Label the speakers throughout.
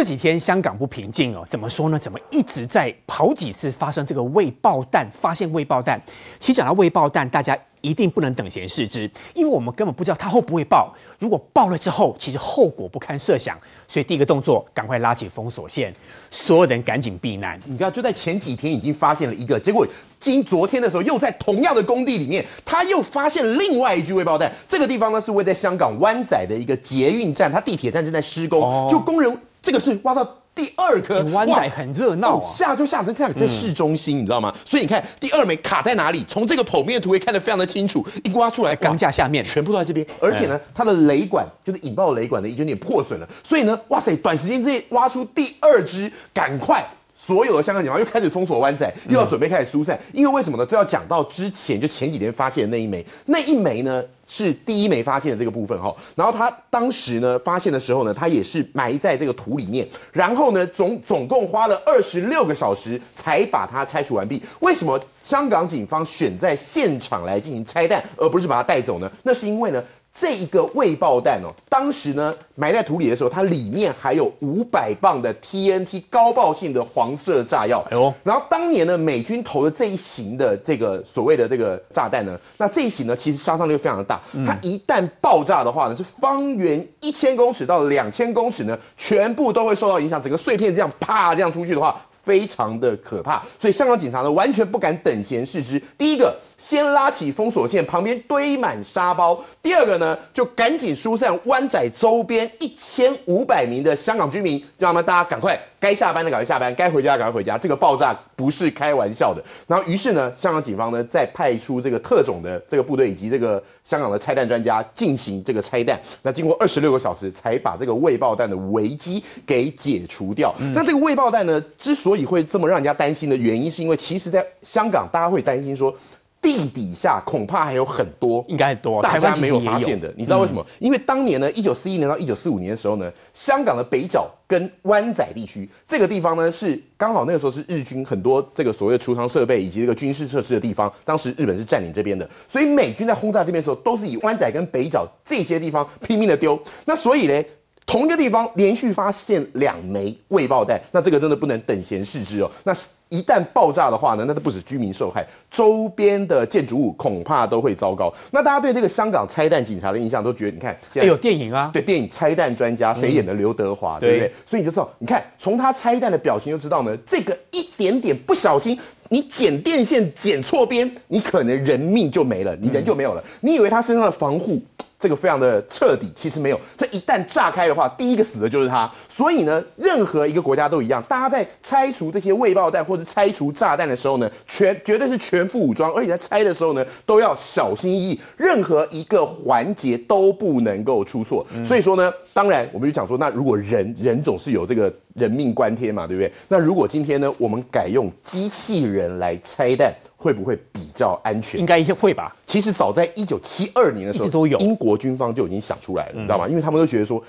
Speaker 1: 这几天香港不平静哦，怎么说呢？怎么一直在跑几次发生这个未爆弹，发现未爆弹。其实讲到未爆弹，大家一定不能等闲视之，因为我们根本不知道它会不会爆。如果爆了之后，其实后果不堪设想。所以第一个动作，赶快拉起
Speaker 2: 封锁线，所有人赶紧避难。你知道，就在前几天已经发现了一个，结果今昨天的时候又在同样的工地里面，他又发现另外一具未爆弹。这个地方呢是位在香港湾仔的一个捷运站，它地铁站正在施工，就工人。这个是挖到第二颗，湾仔很热闹啊，下就下在在市中心，你知道吗？所以你看第二枚卡在哪里，从这个剖面图也看得非常的清楚，一挖出来，钢架下面全部都在这边，而且呢，它的雷管就是引爆雷管的一点点破损了，所以呢，哇塞，短时间之内挖出第二只，赶快。所有的香港警方又开始封锁湾仔，又要准备开始疏散，因为为什么呢？这要讲到之前就前几天发现的那一枚，那一枚呢是第一枚发现的这个部分哈。然后他当时呢发现的时候呢，他也是埋在这个土里面，然后呢总总共花了二十六个小时才把它拆除完毕。为什么香港警方选在现场来进行拆弹，而不是把它带走呢？那是因为呢。这一个未爆弹哦，当时呢埋在土里的时候，它里面还有五百磅的 TNT 高爆性的黄色炸药。哎呦，然后当年呢美军投的这一型的这个所谓的这个炸弹呢，那这一型呢其实杀伤力非常的大。它一旦爆炸的话呢，是方圆一千公尺到两千公尺呢，全部都会受到影响，整个碎片这样啪这样出去的话，非常的可怕。所以香港警察呢完全不敢等闲视之。第一个。先拉起封锁线，旁边堆满沙包。第二个呢，就赶紧疏散湾仔周边一千五百名的香港居民，让他们大家赶快该下班的赶快下班，该回家赶快回家。这个爆炸不是开玩笑的。然后，于是呢，香港警方呢再派出这个特种的这个部队以及这个香港的拆弹专家进行这个拆弹。那经过二十六个小时，才把这个未爆弹的危机给解除掉。那这个未爆弹呢，之所以会这么让人家担心的原因，是因为其实在香港，大家会担心说。地底下恐怕还有很多，应该多，大家没有发现的。你知道为什么？因为当年呢，一九四一年到一九四五年的时候呢，香港的北角跟湾仔地区这个地方呢，是刚好那个时候是日军很多这个所谓的储藏设备以及这个军事设施的地方。当时日本是占领这边的，所以美军在轰炸这边的时候，都是以湾仔跟北角这些地方拼命的丢。那所以呢？同一个地方连续发现两枚未爆弹，那这个真的不能等闲视之哦。那一旦爆炸的话呢，那都不止居民受害，周边的建筑物恐怕都会糟糕。那大家对这个香港拆弹警察的印象都觉得，你看，哎有电影啊，对电影拆弹专家谁演的刘德华，对不对？所以你就知道，你看从他拆弹的表情就知道呢，这个一点点不小心，你剪电线剪错边，你可能人命就没了，你人就没有了。你以为他身上的防护？这个非常的彻底，其实没有，这一旦炸开的话，第一个死的就是他。所以呢，任何一个国家都一样，大家在拆除这些未爆弹或者拆除炸弹的时候呢，全绝对是全副武装，而且在拆的时候呢，都要小心翼翼，任何一个环节都不能够出错。所以说呢，当然我们就讲说，那如果人人总是有这个人命关天嘛，对不对？那如果今天呢，我们改用机器人来拆弹。会不会比较安全？应该会吧。其实早在一九七二年的时候，英国军方就已经想出来了，你知道吗？因为他们都觉得说，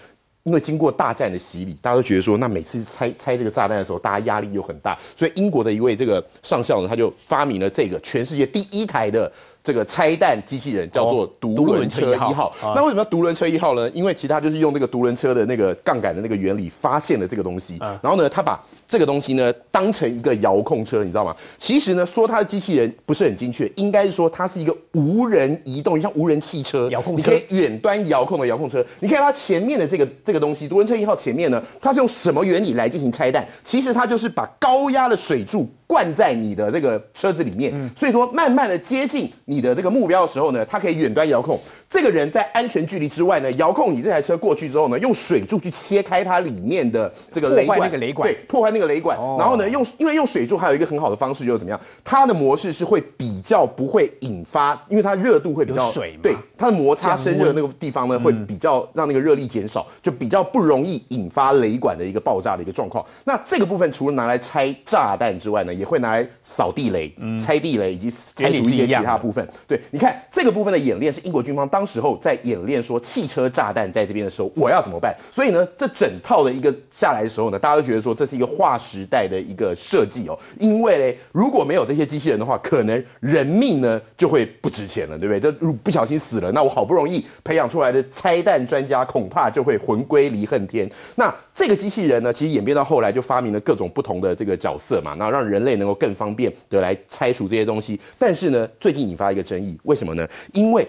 Speaker 2: 因为经过大战的洗礼，大家都觉得说，那每次拆拆这个炸弹的时候，大家压力又很大，所以英国的一位这个上校呢，他就发明了这个全世界第一台的。这个拆弹机器人叫做独轮车一号。那为什么要独轮车一号呢？因为其他就是用那个独轮车的那个杠杆的那个原理发现了这个东西。然后呢，他把这个东西呢当成一个遥控车，你知道吗？其实呢，说它的机器人不是很精确，应该是说它是一个无人移动，像无人汽车、遥控车，远端遥控的遥控车。你看它前面的这个这个东西，独轮车一号前面呢，它是用什么原理来进行拆弹？其实它就是把高压的水柱。灌在你的这个车子里面，所以说慢慢的接近你的这个目标的时候呢，它可以远端遥控。这个人在安全距离之外呢，遥控你这台车过去之后呢，用水柱去切开它里面的这个雷管，对，破坏那个雷管。然后呢，用因为用水柱还有一个很好的方式就是怎么样？它的模式是会比较不会引发，因为它热度会比较水嘛，对，它的摩擦生热那个地方呢会比较让那个热力减少，就比较不容易引发雷管的一个爆炸的一个状况。那这个部分除了拿来拆炸弹之外呢，也会拿来扫地雷、嗯、拆地雷以及拆除一些其他部分。对，你看这个部分的演练是英国军方当。当时候在演练说汽车炸弹在这边的时候，我要怎么办？所以呢，这整套的一个下来的时候呢，大家都觉得说这是一个划时代的一个设计哦。因为呢，如果没有这些机器人的话，可能人命呢就会不值钱了，对不对？如不小心死了，那我好不容易培养出来的拆弹专家，恐怕就会魂归离恨天。那这个机器人呢，其实演变到后来就发明了各种不同的这个角色嘛，那让人类能够更方便的来拆除这些东西。但是呢，最近引发一个争议，为什么呢？因为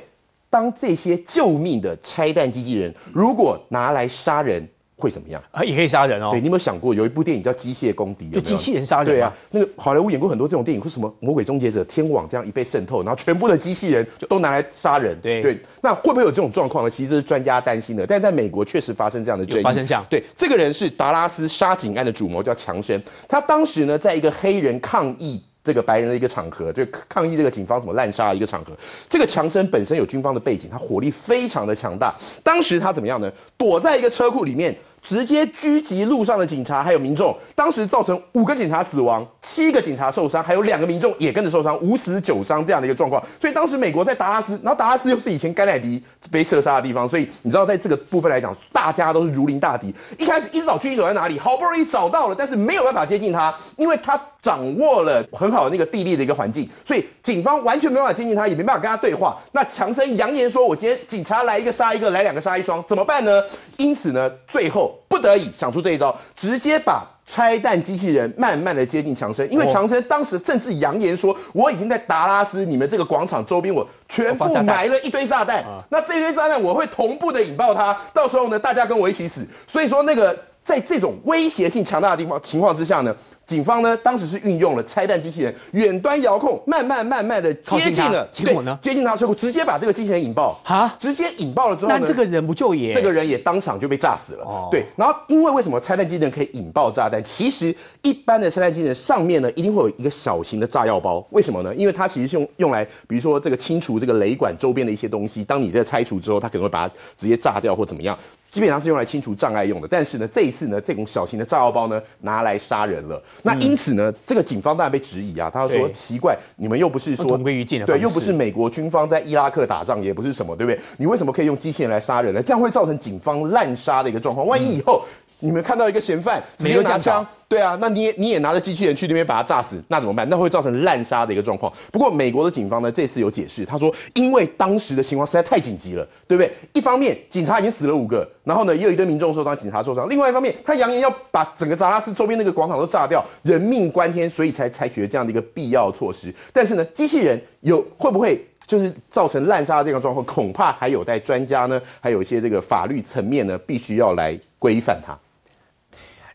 Speaker 2: 当这些救命的拆弹机器人如果拿来杀人，会怎么样？啊，也可以杀人哦。对，你有没有想过，有一部电影叫《机械公敌》，就机器人杀人。对啊，那个好莱坞演过很多这种电影，或什么《魔鬼终结者》《天网》这样，一被渗透，然后全部的机器人都拿来杀人。对对，那会不会有这种状况呢？其实是专家担心的，但在美国确实发生这样的。发生样。对，这个人是达拉斯杀警案的主谋，叫强生。他当时呢，在一个黑人抗议。这个白人的一个场合，就抗议这个警方怎么滥杀一个场合。这个强森本身有军方的背景，他火力非常的强大。当时他怎么样呢？躲在一个车库里面。直接狙击路上的警察还有民众，当时造成五个警察死亡，七个警察受伤，还有两个民众也跟着受伤，五死九伤这样的一个状况。所以当时美国在达拉斯，然后达拉斯又是以前甘乃迪被射杀的地方，所以你知道在这个部分来讲，大家都是如临大敌。一开始一直找狙击手在哪里，好不容易找到了，但是没有办法接近他，因为他掌握了很好的那个地利的一个环境，所以警方完全没办法接近他，也没办法跟他对话。那强森扬言说：“我今天警察来一个杀一个，来两个杀一双，怎么办呢？”因此呢，最后。不得已想出这一招，直接把拆弹机器人慢慢的接近强生，因为强生当时甚至扬言说：“我已经在达拉斯你们这个广场周边，我全部埋了一堆炸弹。那这堆炸弹我会同步的引爆它，到时候呢，大家跟我一起死。”所以说，那个在这种威胁性强大的地方情况之下呢。警方呢，当时是运用了拆弹机器人远端遥控，慢慢慢慢的接近了，对，接近他车库，直接把这个机器人引爆，啊，直接引爆了之后，那这个人不就也这个人也当场就被炸死了。对，然后因为为什么拆弹机器人可以引爆炸弹？其实一般的拆弹机器人上面呢，一定会有一个小型的炸药包。为什么呢？因为它其实是用用来，比如说这个清除这个雷管周边的一些东西。当你在拆除之后，它可能会把它直接炸掉或怎么样。基本上是用来清除障碍用的，但是呢，这一次呢，这种小型的炸药包呢，拿来杀人了。那因此呢，这个警方当然被质疑啊，他说奇怪，你们又不是说同归于尽对，又不是美国军方在伊拉克打仗，也不是什么，对不对？你为什么可以用机器人来杀人呢？这样会造成警方滥杀的一个状况。万一以后。你们看到一个嫌犯没有拿枪？对啊，那你也你也拿着机器人去那边把他炸死，那怎么办？那会造成滥杀的一个状况。不过美国的警方呢，这次有解释，他说因为当时的情况实在太紧急了，对不对？一方面警察已经死了五个，然后呢也有一堆民众受伤，警察受伤。另外一方面，他扬言要把整个达拉斯周边那个广场都炸掉，人命关天，所以才采取了这样的一个必要措施。但是呢，机器人有会不会就是造成滥杀的这个状况，恐怕还有待专家呢，还有一些这个法律层面呢，必须要来规范它。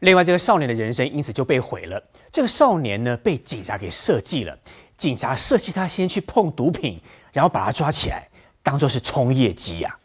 Speaker 1: 另外，这个少年的人生因此就被毁了。这个少年呢，被警察给设计了。警察设计他先去碰毒品，然后把他抓起来，当做是冲业绩呀。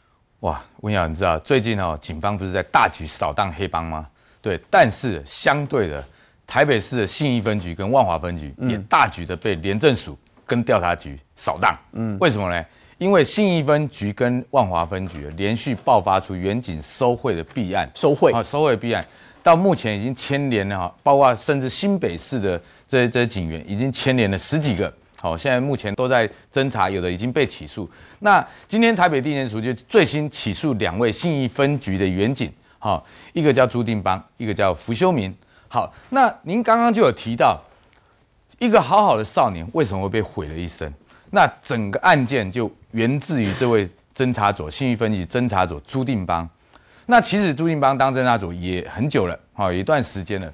Speaker 1: 哇，
Speaker 3: 温耀，你知道最近哦，警方不是在大举扫荡黑帮吗？对，但是相对的，台北市的信义分局跟万华分局也大举的被廉政署跟调查局扫荡。嗯，为什么呢？因为信义分局跟万华分局连续爆发出远景收贿的弊案，收贿啊，收贿弊案。到目前已经牵连了，包括甚至新北市的这这些警员，已经牵连了十几个。好，现在目前都在侦查，有的已经被起诉。那今天台北地检署就最新起诉两位信义分局的员警，好，一个叫朱定邦，一个叫福修明。好，那您刚刚就有提到，一个好好的少年为什么被毁了一生？那整个案件就源自于这位侦查组信义分局侦查组朱定邦。那其实朱庆邦当政大主也很久了，好，有一段时间了。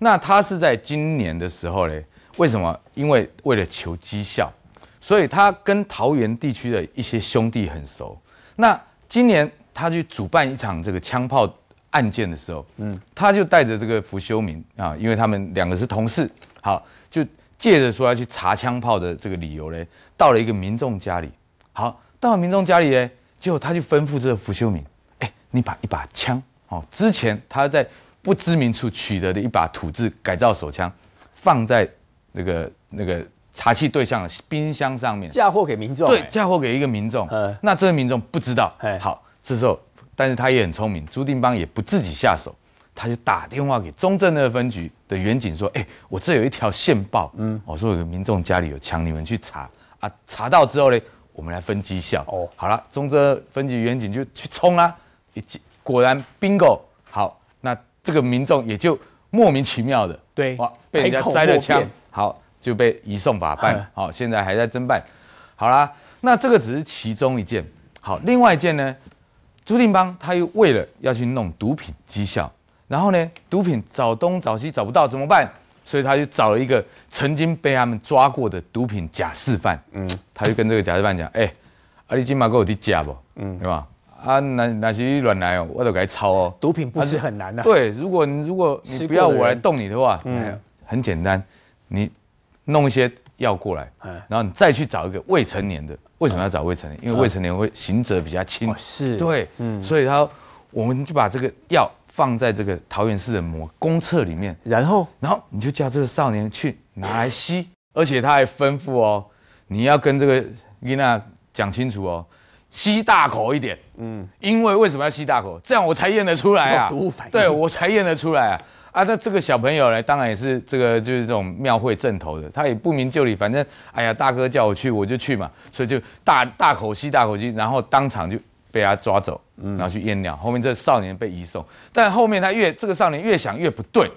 Speaker 3: 那他是在今年的时候呢？为什么？因为为了求绩效，所以他跟桃园地区的一些兄弟很熟。那今年他去主办一场这个枪炮案件的时候，嗯，他就带着这个胡修明啊，因为他们两个是同事，好，就借着说要去查枪炮的这个理由呢，到了一个民众家里，好，到了民众家里呢，结果他就吩咐这个胡修明。你把一把枪哦，之前他在不知名处取得的一把土制改造手枪，放在那个那个查器对象的冰箱上面，嫁祸给民众。对，嫁祸给一个民众。那这个民众不知道。好，这时候，但是他也很聪明，朱定邦也不自己下手，他就打电话给中正二分局的原警说：“哎，我这有一条线报，嗯，我说有民众家里有枪，你们去查啊。查到之后呢，我们来分绩效。哦，好了，中正分局原警就去冲啊。”一果然 bingo 好，那这个民众也就莫名其妙的对哇被人家摘了枪，好就被移送法办，好现在还在侦办，好啦，那这个只是其中一件，好，另外一件呢，朱定邦他又为了要去弄毒品绩效，然后呢毒品找东找西找不到怎么办？所以他就找了一个曾经被他们抓过的毒品假释犯，嗯，他就跟这个假释犯讲，哎，阿里金马哥，我的假不？嗯，对吧？啊，那那些乱来哦，我都给他抄哦。毒品不是很难的。对，如果你如果你不要我来动你的话，嗯，很简单，你弄一些药过来，然后你再去找一个未成年的。为什么要找未成年？因为未成年会刑责比较轻。是。对，嗯，所以他我们就把这个药放在这个桃园市的某公厕里面，然后然后你就叫这个少年去拿来吸，而且他还吩咐哦，你要跟这个伊娜讲清楚哦。吸大口一点，嗯，因为为什么要吸大口？这样我才验得出来啊！对，我才验得出来啊！啊，那这个小朋友呢，当然也是这个就是这种庙会镇头的，他也不明就里，反正哎呀，大哥叫我去，我就去嘛，所以就大大口吸大口吸，然后当场就被他抓走，然后去验尿。后面这少年被移送，但后面他越这个少年越想越不对，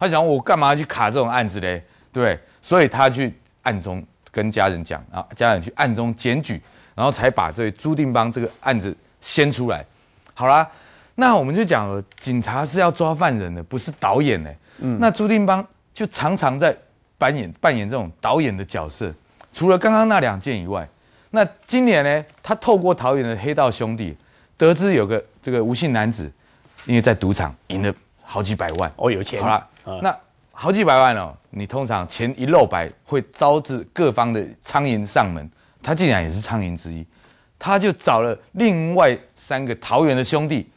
Speaker 3: 他想我干嘛去卡这种案子嘞？对，所以他去暗中跟家人讲啊，家人去暗中检举。然后才把这朱定邦这个案子掀出来。好啦，那我们就讲了，警察是要抓犯人的，不是导演呢。嗯，那朱定邦就常常在扮演扮演这种导演的角色。除了刚刚那两件以外，那今年呢，他透过桃园的黑道兄弟得知有个这个无姓男子，因为在赌场赢了好几百万。哦，有钱。好啦，那好几百万哦，你通常钱一露白，会招致各方的苍蝇上门。他竟然也是苍蝇之一，他就找了另外三个桃园的兄弟，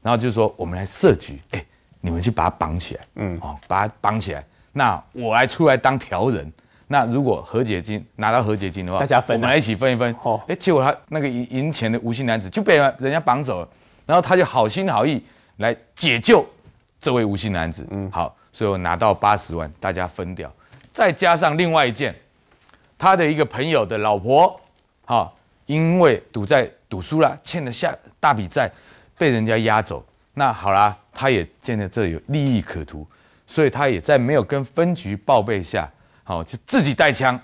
Speaker 3: 然后就说：“我们来设局，哎，你们去把他绑起来，嗯，哦，把他绑起来，那我来出来当调人。那如果和解金拿到和解金的话，大家分，我们来一起分一分。哦，哎，结果他那个赢赢钱的无姓男子就被人家绑走了，然后他就好心好意来解救这位无姓男子，嗯，好，所以我拿到八十万，大家分掉，再加上另外一件。他的一个朋友的老婆，好，因为赌债赌输了，欠了下大笔债，被人家押走。那好啦，他也见得这有利益可图，所以他也在没有跟分局报备下，好就自己带枪，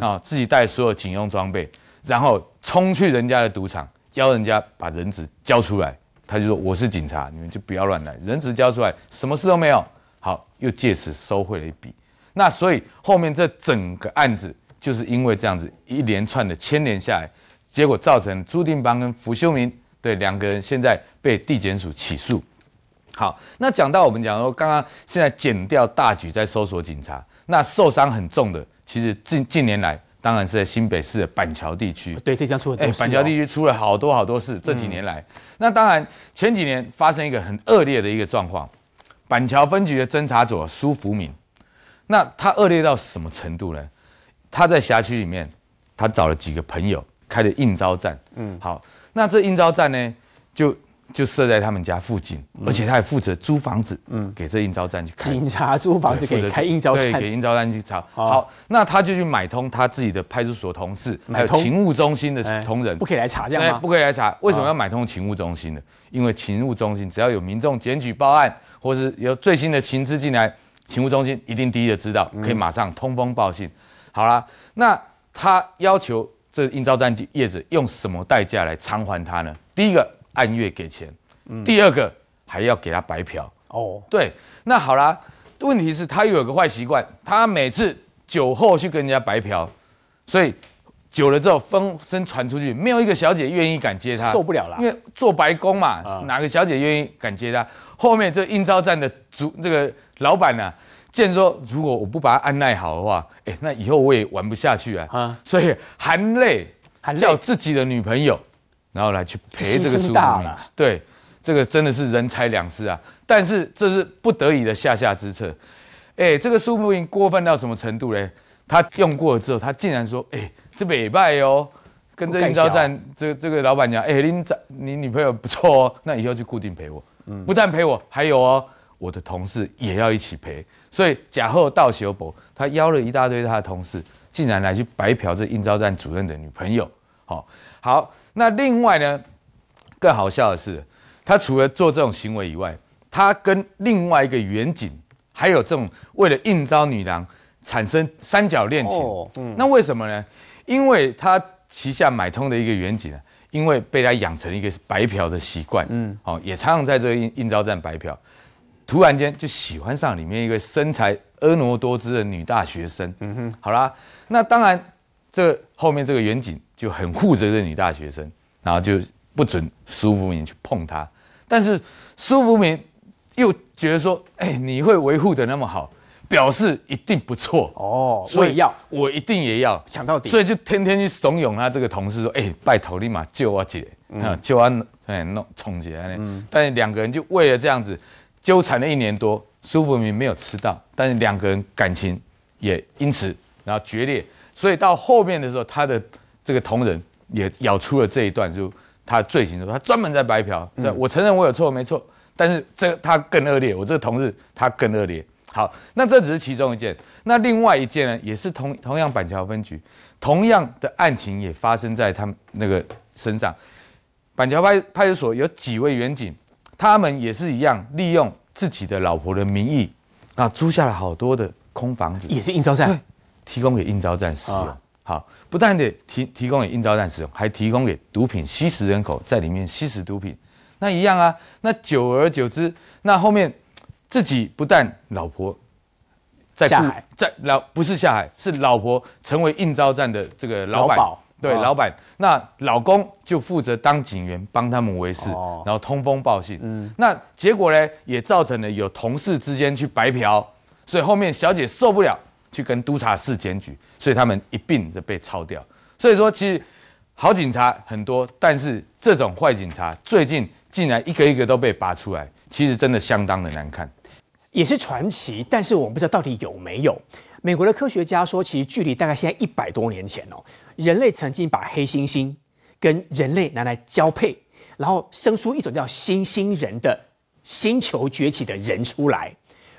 Speaker 3: 啊，自己带所有警用装备，然后冲去人家的赌场，要人家把人质交出来。他就说我是警察，你们就不要乱来，人质交出来，什么事都没有。好，又借此收回了一笔。那所以后面这整个案子。就是因为这样子一连串的牵连下来，结果造成朱定邦跟福修明对两个人现在被地检署起诉。好，那讲到我们讲说，刚刚现在减掉大举在搜索警察，那受伤很重的，其实近近年来当然是在新北市的板桥地区。对，这张出很多板桥地区出了好多好多事，这几年来。那当然前几年发生一个很恶劣的一个状况，板桥分局的侦查组苏福明，那他恶劣到什么程度呢？他在辖区里面，他找了几个朋友开的应招站，嗯，好，那这应招站呢，就就设在他们家附近，而且他还负责租房子，嗯，给这应招站去警察租房子给开应招站，对，给应招站去查。好，那他就去买通他自己的派出所同事，还有勤务中心的同仁，不可以来查这样吗？不可以来查。为什么要买通勤务中心呢？因为勤务中心只要有民众检举报案，或是有最新的情资进来，勤务中心一定第一个知道，可以马上通风报信。好啦，那他要求这应招站业子用什么代价来偿还他呢？第一个按月给钱，第二个还要给他白嫖哦。对，那好啦，问题是他又有个坏习惯，他每次酒后去跟人家白嫖，所以久了之后风声传出去，没有一个小姐愿意敢接他，受不了了。因为做白工嘛，哪个小姐愿意敢接他？后面这应招站的主这个老板呢？既然说，如果我不把他安耐好的话，哎，那以后我也玩不下去啊！啊，所以含泪叫自己的女朋友，然后来去陪这个苏步云。对，这个真的是人财两失啊！但是这是不得已的下下之策。哎，这个苏步云过分到什么程度嘞？他用过了之后，他竟然说：“哎，这美拜哦，跟这运钞站这这个老板娘，哎，您找你女朋友不错哦，那以后就固定陪我。嗯，不但陪我，还有哦，我的同事也要一起陪。”所以假厚道修博，他邀了一大堆他的同事，竟然来去白嫖这应招站主任的女朋友。好好，那另外呢，更好笑的是，他除了做这种行为以外，他跟另外一个远景，还有这种为了应招女郎产生三角恋情。哦，那为什么呢？因为他旗下买通的一个远景因为被他养成一个白嫖的习惯。嗯，哦，也常常在这个应应招站白嫖。突然间就喜欢上里面一个身材婀娜多姿的女大学生。嗯哼，好啦，那当然，这后面这个远景就很护这女大学生，然后就不准苏福明去碰她。但是苏福明又觉得说，哎，你会维护的那么好，表示一定不错哦。所以要，我一定也要想到底，所以就天天去怂恿他这个同事说，哎，拜托立马救我姐，啊，救我，哎，弄冲姐。来。嗯，但两个人就为了这样子。纠缠了一年多，苏福明没有吃到，但是两个人感情也因此然后决裂。所以到后面的时候，他的这个同仁也咬出了这一段，就他罪行，说他专门在白嫖。我承认我有错，没错，但是这他更恶劣，我这个同事他更恶劣。好，那这只是其中一件，那另外一件呢，也是同同样板桥分局，同样的案情也发生在他那个身上。板桥派派出所有几位员警？他们也是一样，利用自己的老婆的名义，啊，租下了好多的空房子，也是应招站，对，提供给应招站使用。好，不但得提提供给应招站使用，还提供给毒品吸食人口在里面吸食毒品，那一样啊。那久而久之，那后面自己不但老婆在下海，在老不是下海，是老婆成为应招站的这个老板。对，老板，那老公就负责当警员帮他们维事，然后通风报信。嗯，那结果呢，也造成了有同事之间去白嫖，所以后面小姐受不了，去跟督察室检举，所以他们一并的被抄掉。所以说，其实好警察很多，但是这种坏警察最近竟然一个一个都被拔出来，其实真的相当的难看，
Speaker 1: 也是传奇，但是我们不知道到底有没有。美国的科学家说，其实距离大概现在一百多年前哦，人类曾经把黑猩猩跟人类拿来交配，然后生出一种叫猩猩人的星球崛起的人出来。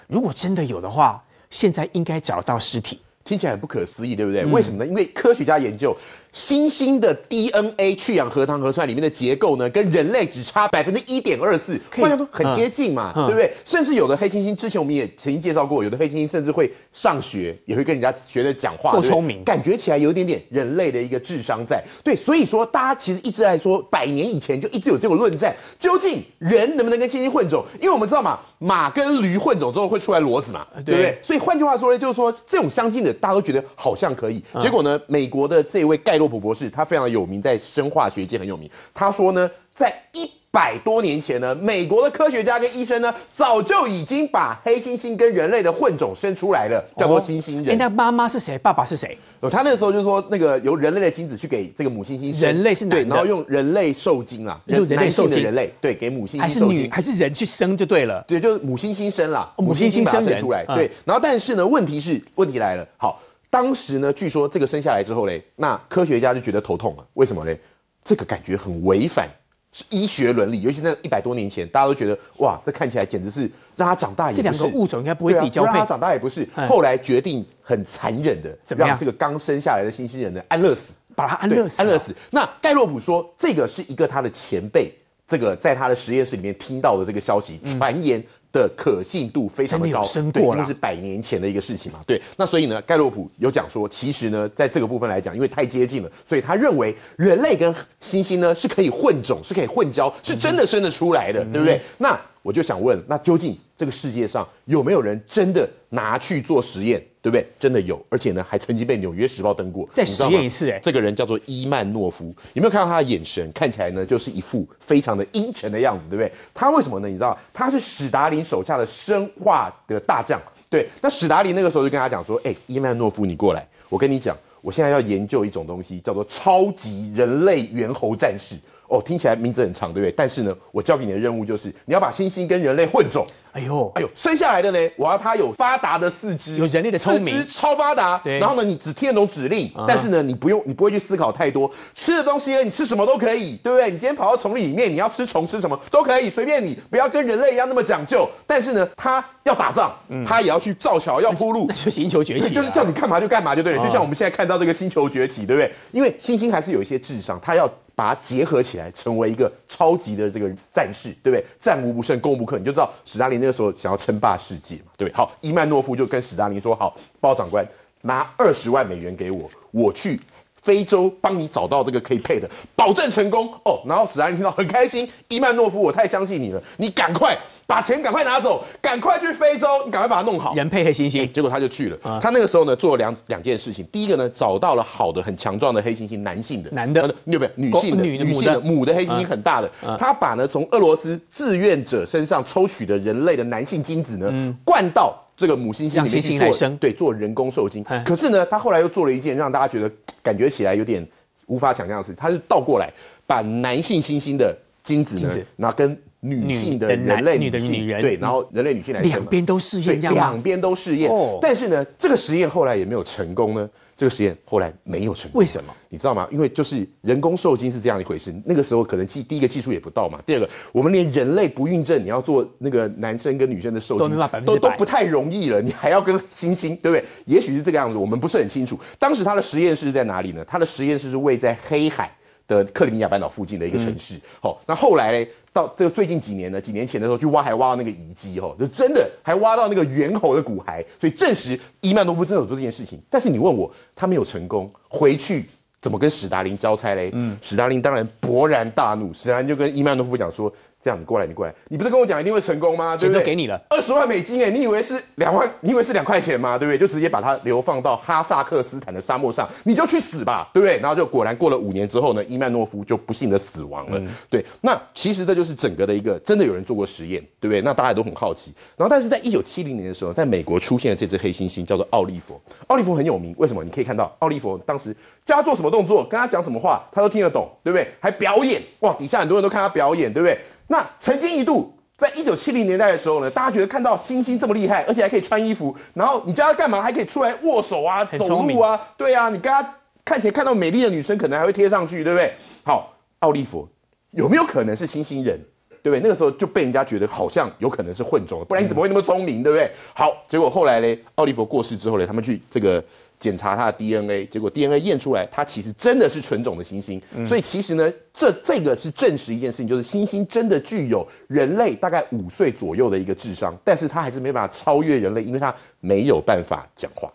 Speaker 1: 如果真的有的话，
Speaker 2: 现在应该找到尸体，听起来不可思议，对不对？为什么呢？因为科学家研究。新兴的 DNA 去氧核糖核酸里面的结构呢，跟人类只差百分之一点二四，可以很接近嘛，对不对？甚至有的黑猩猩，之前我们也曾经介绍过，有的黑猩猩甚至会上学，也会跟人家学着讲话，够聪明，感觉起来有一点点人类的一个智商在。对，所以说大家其实一直来说，百年以前就一直有这种论战，究竟人能不能跟猩猩混种？因为我们知道嘛，马跟驴混种之后会出来骡子嘛，对不对？所以换句话说呢，就是说这种相近的大家都觉得好像可以，结果呢，美国的这位盖洛。霍普博士他非常有名，在生化学界很有名。他说呢，在一百多年前呢，美国的科学家跟医生呢，早就已经把黑猩猩跟人类的混种生出来了，叫做猩猩人。那妈妈是谁？爸爸是谁？哦，他那时候就说，那个由人类的精子去给这个母猩猩，人类是对，然后用人类受精啊，人类受精人类对，给母猩猩还是女还是人去生就对了，对，就是母猩猩生了，母猩猩生出来，对。然后但是呢，问题是问题来了，好。当时呢，据说这个生下来之后嘞，那科学家就觉得头痛了。为什么嘞？这个感觉很违反是医学伦理，尤其在一百多年前，大家都觉得哇，这看起来简直是让它长大也不是，让它长大也不是。后来决定很残忍的，怎么样？让这个刚生下来的新猩人呢安乐死，把它安乐死。安乐死。那盖洛普说，这个是一个他的前辈，这个在他的实验室里面听到的这个消息传言。的可信度非常的高，对，因为是百年前的一个事情嘛？对，那所以呢，盖洛普有讲说，其实呢，在这个部分来讲，因为太接近了，所以他认为人类跟猩猩呢是可以混种，是可以混交，是真的生得出来的，对不对？那。我就想问，那究竟这个世界上有没有人真的拿去做实验，对不对？真的有，而且呢，还曾经被《纽约时报》登过。再实验一次，哎，这个人叫做伊曼诺夫。有没有看到他的眼神？看起来呢，就是一副非常的阴沉的样子，对不对？他为什么呢？你知道，他是史达林手下的生化的大将。对，那史达林那个时候就跟他讲说：“哎，伊曼诺夫，你过来，我跟你讲，我现在要研究一种东西，叫做超级人类猿猴战士。”哦，听起来名字很长，对不对？但是呢，我交给你的任务就是，你要把猩猩跟人类混种。哎呦，哎呦，生下来的呢，我要它有发达的四肢，有人类的聪明，四肢超发达。对，然后呢，你只听得懂指令，但是呢，你不用，你不会去思考太多。吃的东西呢，你吃什么都可以，对不对？你今天跑到丛林里面，你要吃虫，吃什么都可以，随便你，不要跟人类一样那么讲究。但是呢，它要打仗，它也要去造桥，要铺路。那就星球崛起，就是叫你干嘛就干嘛就对了。就像我们现在看到这个星球崛起，对不对？因为猩猩还是有一些智商，它要。把它结合起来，成为一个超级的这个战士，对不对？战无不胜，攻无不克。你就知道，史大林那个时候想要称霸世界嘛，对不对？好，伊曼诺夫就跟史大林说：“好，包长官，拿二十万美元给我，我去。”非洲帮你找到这个可以配的，保证成功哦。然后史丹听到很开心，伊曼诺夫，我太相信你了，你赶快把钱赶快拿走，赶快去非洲，你赶快把它弄好。人配黑猩猩，结果他就去了。他那个时候呢做了两两件事情，第一个呢找到了好的很强壮的黑猩猩，男性的，男的，你有没有女性女性的母的黑猩猩很大的，他把呢从俄罗斯志愿者身上抽取的人类的男性精子呢灌到。这个母猩猩做，对，做人工授精。可是呢，他后来又做了一件让大家觉得感觉起来有点无法想象的事，他是倒过来把男性猩猩的精子呢拿跟。女性的人类女性对，然后人类女性来两边都试验，两边都试验。但是呢，这个实验后来也没有成功呢。这个实验后来没有成功，为什么？你知道吗？因为就是人工受精是这样一回事。那个时候可能技第一个技术也不到嘛，第二个我们连人类不孕症，你要做那个男生跟女生的受精都都都不太容易了，你还要跟猩猩，对不对？也许是这个样子，我们不是很清楚。当时他的实验室是在哪里呢？他的实验室是位在黑海的克里米亚半岛附近的一个城市。好，那后来。到这个最近几年呢？几年前的时候去挖，还挖到那个遗迹哦，就真的还挖到那个猿猴的骨骸，所以证实伊曼诺夫真的有做这件事情。但是你问我，他没有成功，回去怎么跟史达林交差嘞？嗯，史达林当然勃然大怒，史达林就跟伊曼诺夫讲说。这样你过来，你过来，你不是跟我讲一定会成功吗？不对？给你了，二十万美金哎！你以为是两万？你以为是两块钱吗？对不对？就直接把它流放到哈萨克斯坦的沙漠上，你就去死吧，对不对？然后就果然过了五年之后呢，伊曼诺夫就不幸的死亡了。对，那其实这就是整个的一个真的有人做过实验，对不对？那大家都很好奇。然后但是在一九七零年的时候，在美国出现了这只黑猩猩，叫做奥利弗。奥利弗很有名，为什么？你可以看到奥利弗当时叫他做什么动作，跟他讲什么话，他都听得懂，对不对？还表演哇，底下很多人都看他表演，对不对？那曾经一度，在一九七零年代的时候呢，大家觉得看到猩猩这么厉害，而且还可以穿衣服，然后你叫他干嘛，还可以出来握手啊，走路啊，对啊，你跟他看起来看到美丽的女生，可能还会贴上去，对不对？好，奥利弗有没有可能是猩猩人，对不对？那个时候就被人家觉得好像有可能是混种，不然你怎么会那么聪明，对不对？好，结果后来呢，奥利弗过世之后呢，他们去这个。检查它的 DNA，结果 DNA 验出来，它其实真的是纯种的猩猩。所以其实呢，这这个是证实一件事情，就是猩猩真的具有人类大概五岁左右的一个智商，但是它还是没办法超越人类，因为它没有办法讲话。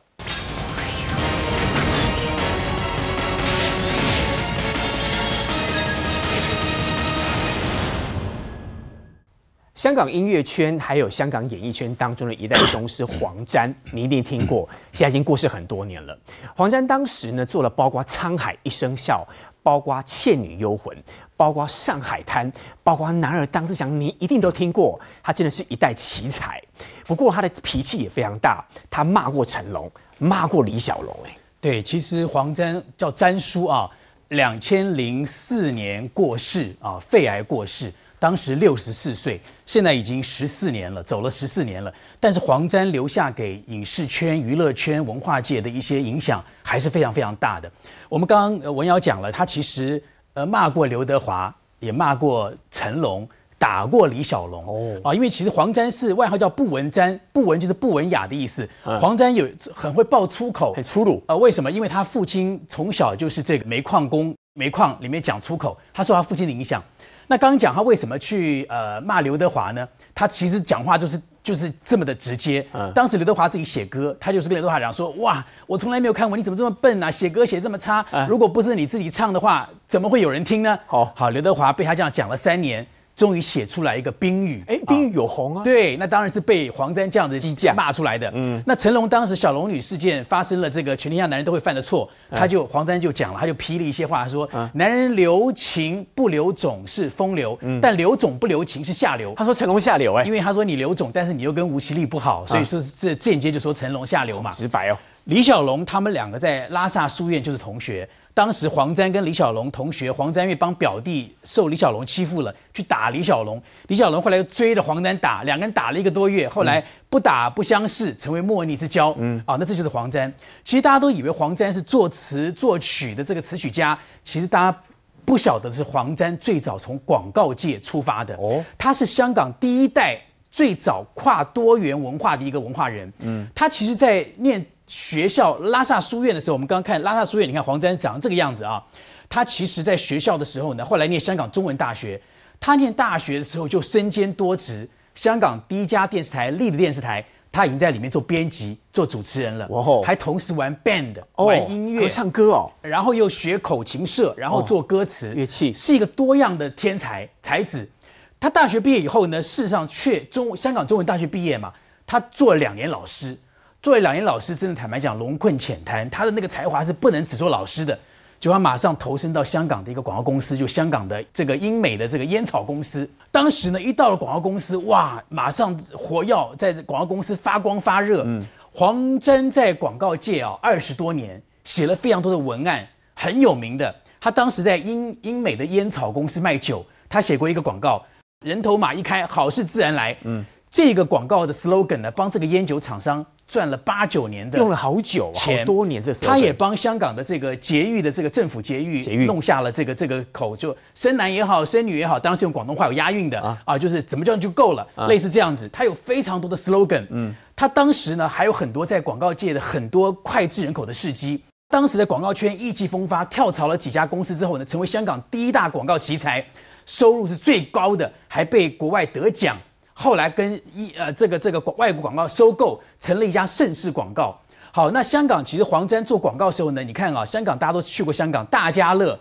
Speaker 1: 香港音乐圈还有香港演艺圈当中的一代宗师黄沾，你一定听过，现在已经过世很多年了。黄沾当时呢做了包括《沧海一声笑》，包括《倩女幽魂》，包括《上海滩》，包括《男儿当自强》，你一定都听过，他真的是一代奇才。不过他的脾气也非常大，他
Speaker 4: 骂过成龙，骂过李小龙。哎，对，其实黄沾叫沾叔啊，两千零四年过世啊，肺癌过世。当时六十四岁，现在已经十四年了，走了十四年了。但是黄沾留下给影视圈、娱乐圈、文化界的一些影响还是非常非常大的。我们刚刚文瑶讲了，他其实呃骂过刘德华，也骂过成龙，打过李小龙。哦啊，因为其实黄沾是外号叫不文沾，不文就是不文雅的意思。黄沾有很会爆粗口，很粗鲁啊。为什么？因为他父亲从小就是这个煤矿工，煤矿里面讲粗口，他受他父亲的影响。那刚刚讲他为什么去呃骂刘德华呢？他其实讲话就是就是这么的直接。当时刘德华自己写歌，他就是跟刘德华讲说：“哇，我从来没有看过你怎么这么笨啊，写歌写这么差。如果不是你自己唱的话，怎么会有人听呢？”好好，刘德华被他这样讲了三年。终于写出来一个冰雨，哎，冰雨有红啊。对，那当然是被黄丹这样的激将骂出来的。嗯，那成龙当时小龙女事件发生了，这个全天下男人都会犯的错，他就黄丹就讲了，他就批了一些话，他说男人留情不留种是风流，但留种不留情是下流。他说成龙下流，哎，因为他说你留种，但是你又跟吴绮莉不好，所以说这间接就说成龙下流嘛。直白哦，李小龙他们两个在拉萨书院就是同学。当时黄沾跟李小龙同学，黄沾因为帮表弟受李小龙欺负了，去打李小龙。李小龙后来又追着黄沾打，两个人打了一个多月，后来不打不相识，成为莫逆之交。嗯，啊，那这就是黄沾。其实大家都以为黄沾是作词作曲的这个词曲家，其实大家不晓得是黄沾最早从广告界出发的。哦，他是香港第一代最早跨多元文化的一个文化人。嗯，他其实，在念。学校拉萨书院的时候，我们刚刚看拉萨书院。你看黄沾长这个样子啊，他其实，在学校的时候呢，后来念香港中文大学。他念大学的时候就身兼多职。香港第一家电视台立的电视台，他已经在里面做编辑、做主持人了。哇还同时玩 band，玩音乐、唱歌哦。然后又学口琴社，然后做歌词。乐器是一个多样的天才才子。他大学毕业以后呢，事实上却中香港中文大学毕业嘛，他做了两年老师。作为两年老师，真的坦白讲，龙困浅滩，他的那个才华是不能只做老师的，就他马上投身到香港的一个广告公司，就香港的这个英美的这个烟草公司。当时呢，一到了广告公司，哇，马上火药在广告公司发光发热。嗯，黄真在广告界啊，二十多年写了非常多的文案，很有名的。他当时在英英美的烟草公司卖酒，他写过一个广告：“人头马一开，好事自然来。”嗯，这个广告的 slogan 呢，帮这个烟酒厂商。赚了八九年的用了好久，好多年，他也帮香港的这个监狱的这个政府监狱弄下了这个这个口，就生男也好，生女也好，当时用广东话有押韵的啊，啊，就是怎么叫就够了，类似这样子。他有非常多的 slogan，嗯，他当时呢还有很多在广告界的很多脍炙人口的事迹。当时的广告圈意气风发，跳槽了几家公司之后呢，成为香港第一大广告奇才，收入是最高的，还被国外得奖。后来跟一呃这个这个外国广告收购成了一家盛世广告。好，那香港其实黄沾做广告时候呢，你看啊，香港大家都去过香港大家乐，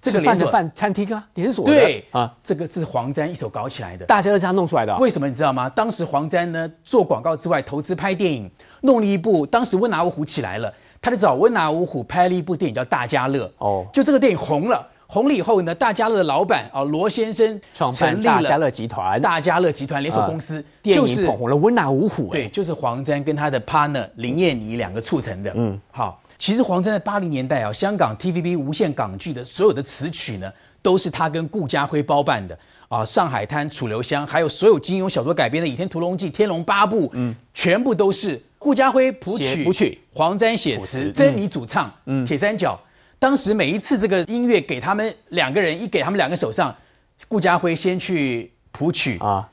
Speaker 4: 这个饭是饭餐厅啊，连锁对啊，这个是黄沾一手搞起来的。大家都是他弄出来的。为什么你知道吗？当时黄沾呢做广告之外，投资拍电影，弄了一部，当时温拿五虎起来了，他就找温拿五虎拍了一部电影叫大家乐。哦，就这个电影红了。红了以后呢，大家乐的老板啊，罗先生创办大家乐集团，大家乐集团连锁公司，就是捧红了温拿五虎，对，就是黄沾跟他的 partner 林燕妮两个促成的。嗯，好，其实黄沾在八零年代啊，香港 TVB 无线港剧的所有的词曲呢，都是他跟顾家辉包办的啊，《上海滩》、《楚留香》，还有所有金庸小说改编的《倚天屠龙记》、《天龙八部》，嗯，全部都是顾家辉谱曲，黄沾写词，珍妮主唱，嗯，铁三角。当时每一次这个音乐给他们两个人一给他们两个手上，顾家辉先去谱曲啊，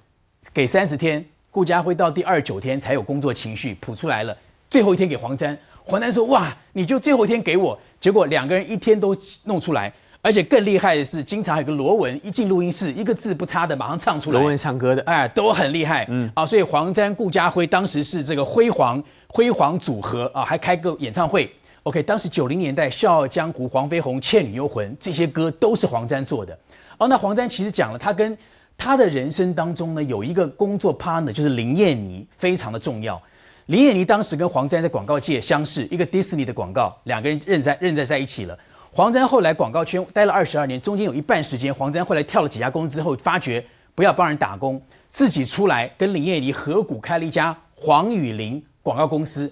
Speaker 4: 给三十天，顾家辉到第二九天才有工作情绪谱出来了，最后一天给黄沾，黄沾说哇你就最后一天给我，结果两个人一天都弄出来，而且更厉害的是经常有个罗文一进录音室一个字不差的马上唱出来，罗文唱歌的哎都很厉害，嗯啊所以黄沾顾家辉当时是这个辉煌辉煌组合啊还开个演唱会。OK，当时九零年代，《笑傲江湖》、《黄飞鸿》、《倩女幽魂》这些歌都是黄沾做的。哦，那黄沾其实讲了，他跟他的人生当中呢，有一个工作 partner，就是林燕妮，非常的重要。林燕妮当时跟黄沾在广告界相识，一个 Disney 的广告，两个人认在认在在一起了。黄沾后来广告圈待了二十二年，中间有一半时间，黄沾后来跳了几家公司后，发觉不要帮人打工，自己出来跟林燕妮合股开了一家黄雨林广告公司。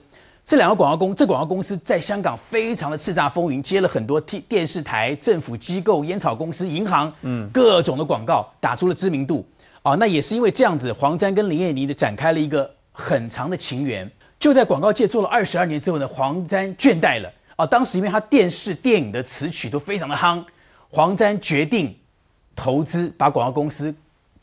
Speaker 4: 这两个广告公这广告公司在香港非常的叱咤风云，接了很多电电视台、政府机构、烟草公司、银行，嗯，各种的广告打出了知名度。啊，那也是因为这样子，黄沾跟林燕妮的展开了一个很长的情缘。就在广告界做了二十二年之后呢，黄沾倦怠了。啊，当时因为他电视电影的词曲都非常的夯，黄沾决定投资把广告公司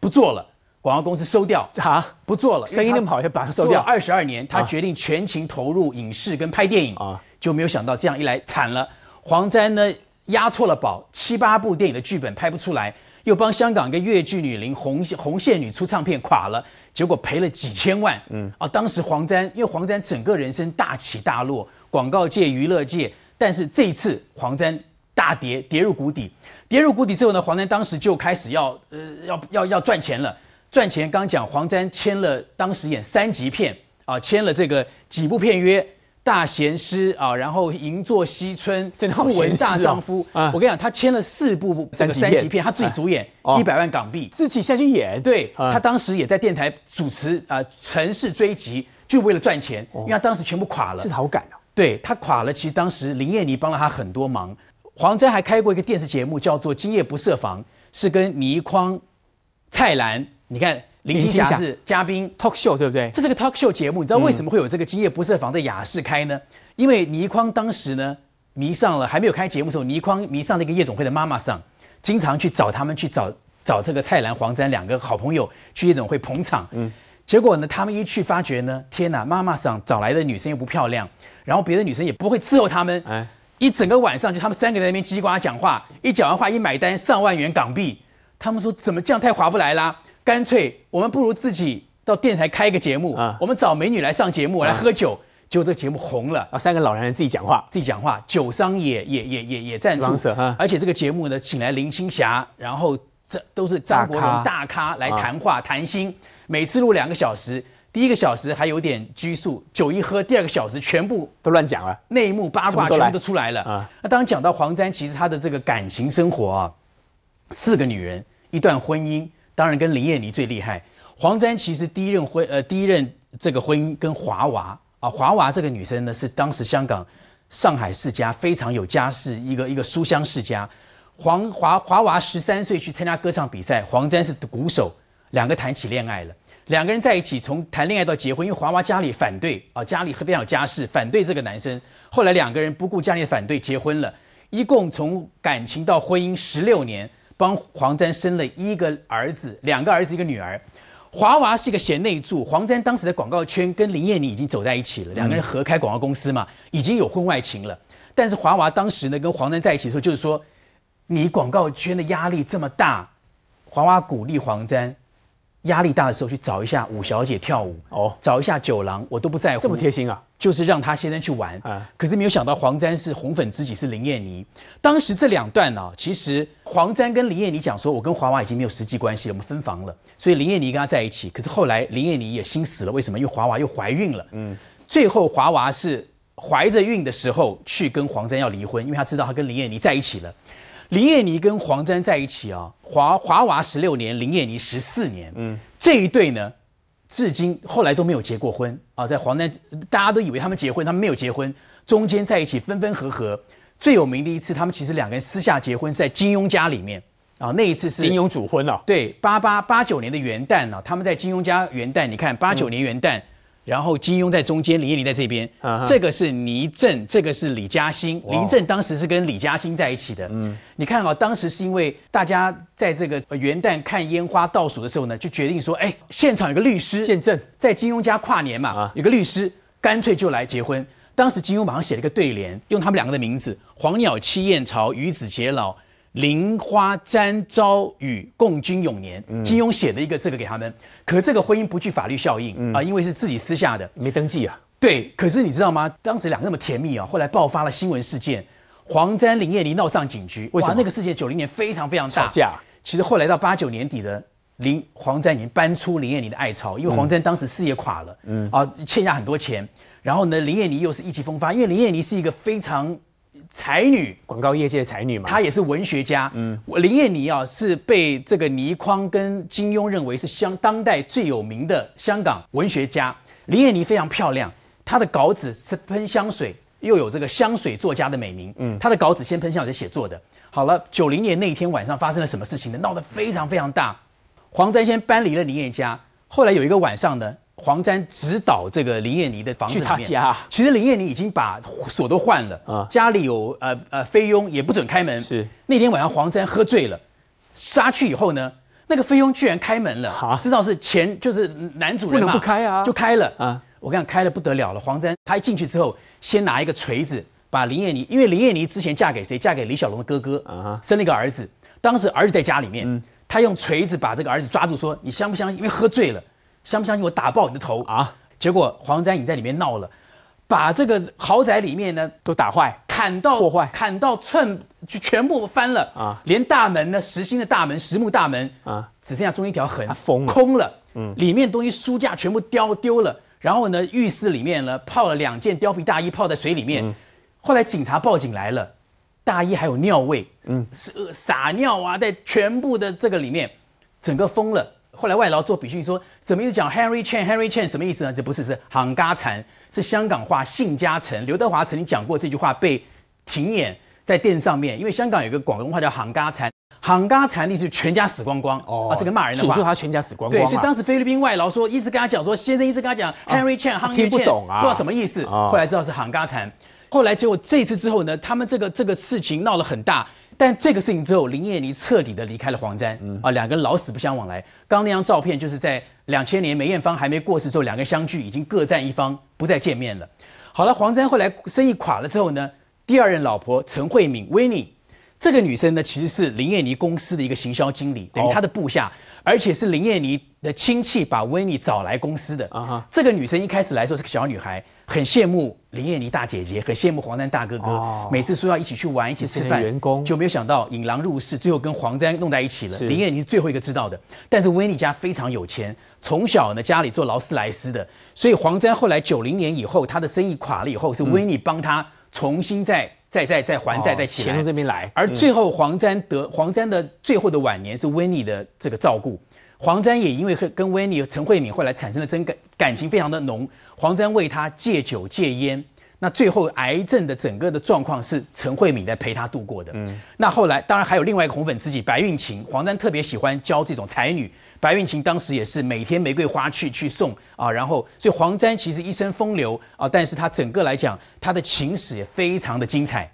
Speaker 4: 不做了。广告公司收掉，啊，不做了，生意那么好，就把它收掉。二十二年，他决定全情投入影视跟拍电影，就没有想到这样一来惨了。黄沾呢压错了宝，七八部电影的剧本拍不出来，又帮香港跟越剧女伶红线红线女出唱片垮了，结果赔了几千万。嗯，啊，当时黄沾因为黄沾整个人生大起大落，广告界、娱乐界，但是这一次黄沾大跌，跌入谷底，跌入谷底之后呢，黄沾当时就开始要呃要要要赚钱了。赚钱，刚讲黄沾签了，当时演三级片啊，签了这个几部片约，《大贤师》啊，然后《银座西村》不闻大丈夫。我跟你讲，他签了四部三三级片，他自己主演一百万港币，自己下去演。对他当时也在电台主持啊，《城市追击》，就为了赚钱，因为当时全部垮了。是好感啊。对他垮了，其实当时林燕妮帮了他很多忙。黄沾还开过一个电视节目，叫做《今夜不设防》，是跟倪匡、蔡澜。你看，林青霞是嘉宾 talk show 对不对？这是个 talk show 节目，你知道为什么会有这个今夜不设防的雅视开呢？因为倪匡当时呢迷上了还没有开节目时候，倪匡迷上那个夜总会的妈妈上，经常去找他们去找找这个蔡澜、黄沾两个好朋友去夜总会捧场。嗯，结果呢，他们一去发觉呢，天哪，妈妈上找来的女生又不漂亮，然后别的女生也不会伺候他们。哎，一整个晚上就他们三个人那边叽呱讲话，一讲完话一买单上万元港币，他们说怎么这样太划不来啦？干脆我们不如自己到电台开一个节目啊！我们找美女来上节目来喝酒，结果这个节目红了啊！三个老男人自己讲话，自己讲话，酒商也也也也也赞助，而且这个节目呢，请来林青霞，然后这都是张国荣大咖来谈话谈心，每次录两个小时，第一个小时还有点拘束，酒一喝，第二个小时全部都乱讲了，内幕八卦全部都出来了啊！那当讲到黄沾，其实他的这个感情生活啊，四个女人，一段婚姻。当然，跟林燕妮最厉害。黄沾其实第一任婚，呃，第一任这个婚姻跟华娃啊，华娃这个女生呢，是当时香港上海世家非常有家世，一个一个书香世家。黄华华娃十三岁去参加歌唱比赛，黄沾是鼓手，两个谈起恋爱了。两个人在一起，从谈恋爱到结婚，因为华娃家里反对啊，家里非常有家世，反对这个男生。后来两个人不顾家里的反对结婚了，一共从感情到婚姻十六年。帮黄沾生了一个儿子，两个儿子一个女儿。华娃是一个贤内助，黄沾当时的广告圈跟林燕妮已经走在一起了，两个人合开广告公司嘛，已经有婚外情了。但是华娃当时呢，跟黄沾在一起的时候，就是说，你广告圈的压力这么大，华娃鼓励黄沾。压力大的时候去找一下五小姐跳舞哦，找一下九郎，我都不在乎。这么贴心啊，就是让他先生去玩啊。可是没有想到黄沾是红粉知己是林燕妮。当时这两段呢，其实黄沾跟林燕妮讲说：“我跟华娃已经没有实际关系了，我们分房了。”所以林燕妮跟他在一起。可是后来林燕妮也心死了，为什么？因为华娃又怀孕了。嗯，最后华娃是怀着孕的时候去跟黄沾要离婚，因为他知道他跟林燕妮在一起了。林燕妮跟黄沾在一起啊，华华娃十六年，林燕妮十四年，嗯，这一对呢，至今后来都没有结过婚啊。在黄沾大家都以为他们结婚，他们没有结婚，中间在一起分分合合。最有名的一次，他们其实两个人私下结婚是在金庸家里面啊。那一次是金庸主婚了。对，八八八九年的元旦呢，他们在金庸家元旦，你看八九年元旦。然后金庸在中间，李业林在这边，这个是倪震，这个是李嘉欣。倪震当时是跟李嘉欣在一起的。嗯，你看啊，当时是因为大家在这个元旦看烟花倒数的时候呢，就决定说，哎，现场有个律师见证，在金庸家跨年嘛，有个律师干脆就来结婚。当时金庸马上写了一个对联，用他们两个的名字：黄鸟栖燕巢，与子偕老。林花沾朝雨，共君永年。金庸写的一个这个给他们，可这个婚姻不具法律效应啊，因为是自己私下的，没登记啊。对，可是你知道吗？当时两个那么甜蜜啊，后来爆发了新闻事件，黄沾林业妮闹上警局，为什么？那个事件九零年非常非常大，吵架。其实后来到八九年底的林黄沾已经搬出林业妮的爱巢，因为黄沾当时事业垮了，嗯啊，欠下很多钱。然后呢，林业妮又是意气风发，因为林业妮是一个非常。才女，广告业界的才女嘛，她也是文学家。嗯，林燕妮啊，是被这个倪匡跟金庸认为是香当代最有名的香港文学家。林燕妮非常漂亮，她的稿子是喷香水，又有这个香水作家的美名。嗯，她的稿子先喷香水写作的。好了，九零年那一天晚上发生了什么事情呢？闹得非常非常大。黄沾先搬离了林燕家，后来有一个晚上呢。黄沾指导这个林燕妮的房子里面，去他家。其实林燕妮已经把锁都换了啊，家里有呃呃菲佣也不准开门。是那天晚上黄沾喝醉了，杀去以后呢，那个菲佣居然开门了，知道是前就是男主人嘛，就不开啊，就开了啊。我讲开了不得了了，黄沾他一进去之后，先拿一个锤子把林燕妮，因为林燕妮之前嫁给谁？嫁给李小龙的哥哥啊，生了一个儿子，当时儿子在家里面，他用锤子把这个儿子抓住，说你相不相？信？因为喝醉了。相不相信我打爆你的头啊？结果黄沾影在里面闹了，把这个豪宅里面呢都打坏，砍到破坏，砍到寸就全部翻了啊！连大门呢，实心的大门、实木大门啊，只剩下中一条痕，空了。嗯，里面东西书架全部丢丢了。然后呢，浴室里面呢泡了两件貂皮大衣，泡在水里面。后来警察报警来了，大衣还有尿味，嗯，是撒尿啊，在全部的这个里面，整个疯了。后来外劳做比训说，什么意思？讲 Henry Chan，Henry Chan 什么意思呢？这不是是行家禅，是香港话。信家臣，刘德华曾经讲过这句话，被停演在电上面，因为香港有个广东话叫行家禅，行家禅意思全家死光光，啊，是个骂人的，诅咒他全家死光光。对，所以当时菲律宾外劳说，一直跟他讲说，先生一直跟他讲 Henry Chan，听不懂啊，不知道什么意思。后来知道是行家禅，后来结果这次之后呢，他们这个这个事情闹了很大。但这个事情之后，林燕妮彻底的离开了黄沾，啊，两个人老死不相往来。刚刚那张照片就是在两千年梅艳芳还没过世之后，两个人相聚已经各占一方，不再见面了。好了，黄沾后来生意垮了之后呢，第二任老婆陈慧敏维尼，这个女生呢其实是林燕妮公司的一个行销经理，等于她的部下。而且是林燕妮的亲戚把维尼找来公司的。啊啊！这个女生一开始来说是个小女孩，很羡慕林燕妮大姐姐，很羡慕黄丹大哥哥。每次说要一起去玩，一起吃饭，员工就没有想到引狼入室，最后跟黄沾弄在一起了。林燕妮是最后一个知道的。但是维尼家非常有钱，从小呢家里做劳斯莱斯的，所以黄沾后来九零年以后他的生意垮了以后，是维尼帮他重新再。债债债还债，来，钱从这边来，而最后黄沾得黄沾的最后的晚年是温妮的这个照顾，黄沾也因为跟跟温妮、陈慧敏后来产生了真感感情非常的浓，黄沾为他戒酒戒烟。那最后癌症的整个的状况是陈慧敏在陪他度过的。嗯，那后来当然还有另外一个红粉知己白韵琴，黄沾特别喜欢教这种才女，白韵琴当时也是每天玫瑰花去去送啊，然后所以黄沾其实一生风流啊，但是他整个来讲他的情史也非常的精彩。